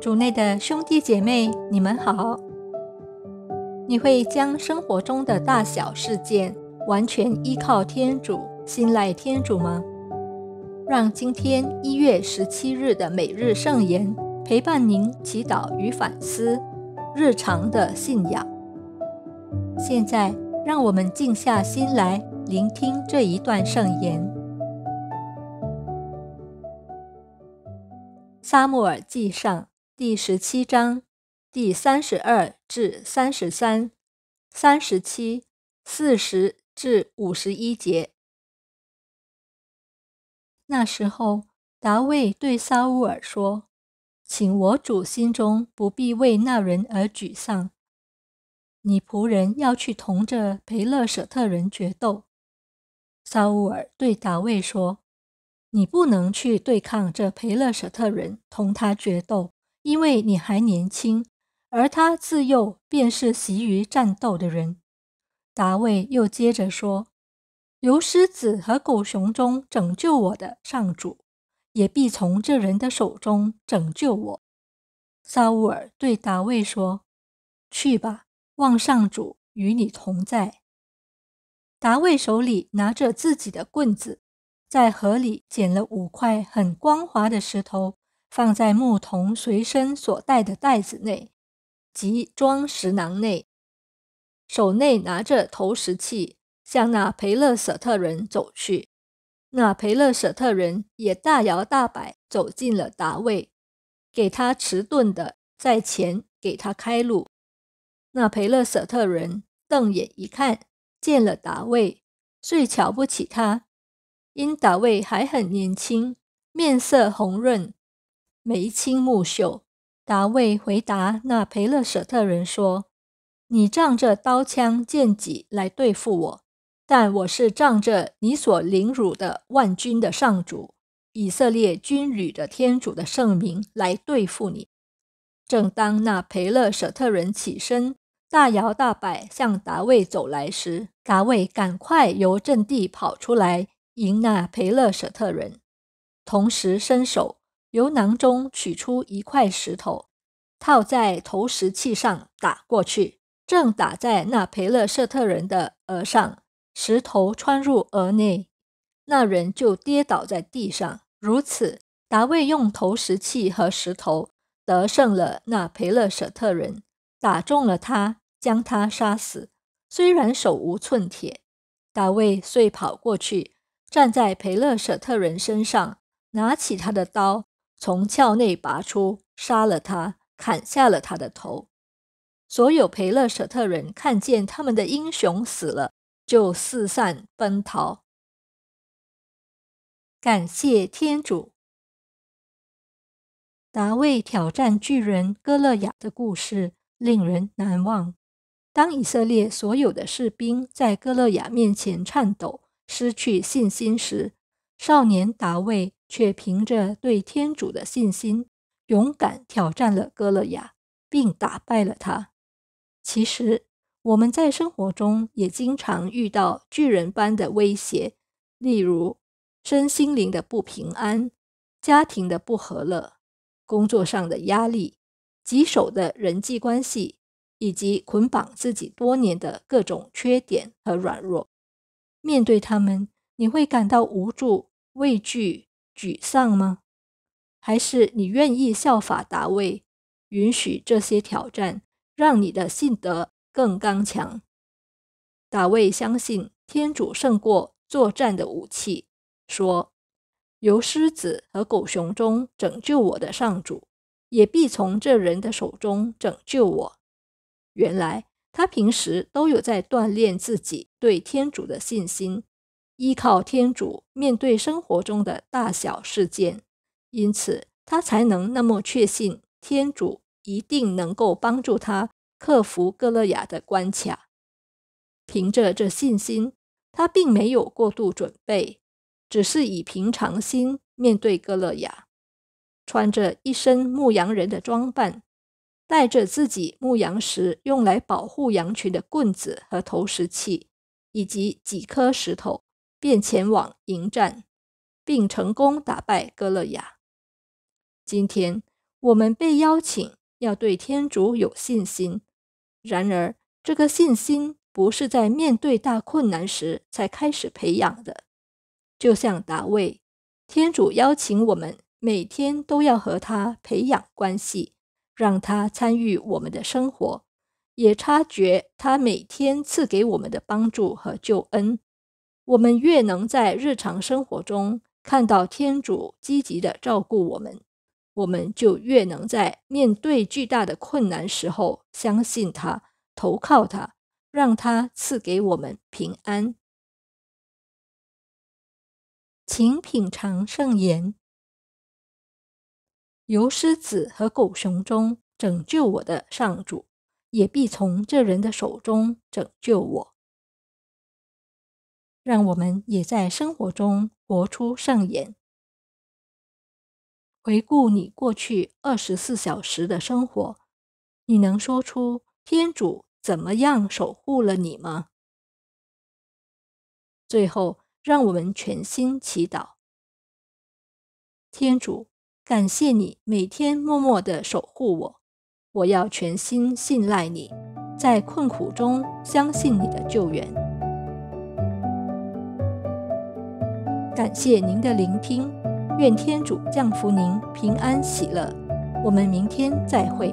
主内的兄弟姐妹，你们好。你会将生活中的大小事件完全依靠天主，信赖天主吗？让今天一月十七日的每日圣言陪伴您祈祷与反思日常的信仰。现在，让我们静下心来聆听这一段圣言。萨慕尔记上。第十七章第三十二至三十三、三十七、四十至五十一节。那时候，达卫对沙乌尔说：“请我主心中不必为那人而沮丧。你仆人要去同这培勒舍特人决斗。”萨乌尔对达卫说：“你不能去对抗这培勒舍特人，同他决斗。”因为你还年轻，而他自幼便是习于战斗的人。达卫又接着说：“由狮子和狗熊中拯救我的上主，也必从这人的手中拯救我。”萨乌尔对达卫说：“去吧，望上主与你同在。”达卫手里拿着自己的棍子，在河里捡了五块很光滑的石头。放在牧童随身所带的袋子内，即装石囊内，手内拿着投石器，向那培勒舍特人走去。那培勒舍特人也大摇大摆走进了达卫，给他迟钝的在前给他开路。那培勒舍特人瞪眼一看，见了达卫，最瞧不起他，因达卫还很年轻，面色红润。眉清目秀。达卫回答那培勒舍特人说：“你仗着刀枪剑戟来对付我，但我是仗着你所凌辱的万军的上主以色列军旅的天主的圣名来对付你。”正当那培勒舍特人起身大摇大摆向达卫走来时，达卫赶快由阵地跑出来迎那培勒舍特人，同时伸手。由囊中取出一块石头，套在投石器上打过去，正打在那培勒舍特人的额上，石头穿入额内，那人就跌倒在地上。如此，达卫用投石器和石头得胜了那培勒舍特人，打中了他，将他杀死。虽然手无寸铁，大卫遂跑过去，站在培勒舍特人身上，拿起他的刀。从鞘内拔出，杀了他，砍下了他的头。所有培勒舍特人看见他们的英雄死了，就四散奔逃。感谢天主，达卫挑战巨人歌勒亚的故事令人难忘。当以色列所有的士兵在歌勒亚面前颤抖、失去信心时，少年达卫。却凭着对天主的信心，勇敢挑战了哥勒雅，并打败了他。其实我们在生活中也经常遇到巨人般的威胁，例如身心灵的不平安、家庭的不和乐、工作上的压力、棘手的人际关系，以及捆绑自己多年的各种缺点和软弱。面对他们，你会感到无助、畏惧。沮丧吗？还是你愿意效法大卫，允许这些挑战让你的信德更刚强？大卫相信天主胜过作战的武器，说：“由狮子和狗熊中拯救我的上主，也必从这人的手中拯救我。”原来他平时都有在锻炼自己对天主的信心。依靠天主面对生活中的大小事件，因此他才能那么确信天主一定能够帮助他克服戈勒亚的关卡。凭着这信心，他并没有过度准备，只是以平常心面对戈勒亚，穿着一身牧羊人的装扮，带着自己牧羊时用来保护羊群的棍子和投石器，以及几颗石头。便前往迎战，并成功打败哥勒亚。今天我们被邀请要对天主有信心，然而这个信心不是在面对大困难时才开始培养的。就像大卫，天主邀请我们每天都要和他培养关系，让他参与我们的生活，也察觉他每天赐给我们的帮助和救恩。我们越能在日常生活中看到天主积极的照顾我们，我们就越能在面对巨大的困难时候相信他，投靠他，让他赐给我们平安。请品尝圣言。由狮子和狗熊中拯救我的上主，也必从这人的手中拯救我。让我们也在生活中活出上演。回顾你过去二十四小时的生活，你能说出天主怎么样守护了你吗？最后，让我们全心祈祷：天主，感谢你每天默默的守护我，我要全心信赖你，在困苦中相信你的救援。感谢您的聆听，愿天主降福您，平安喜乐。我们明天再会。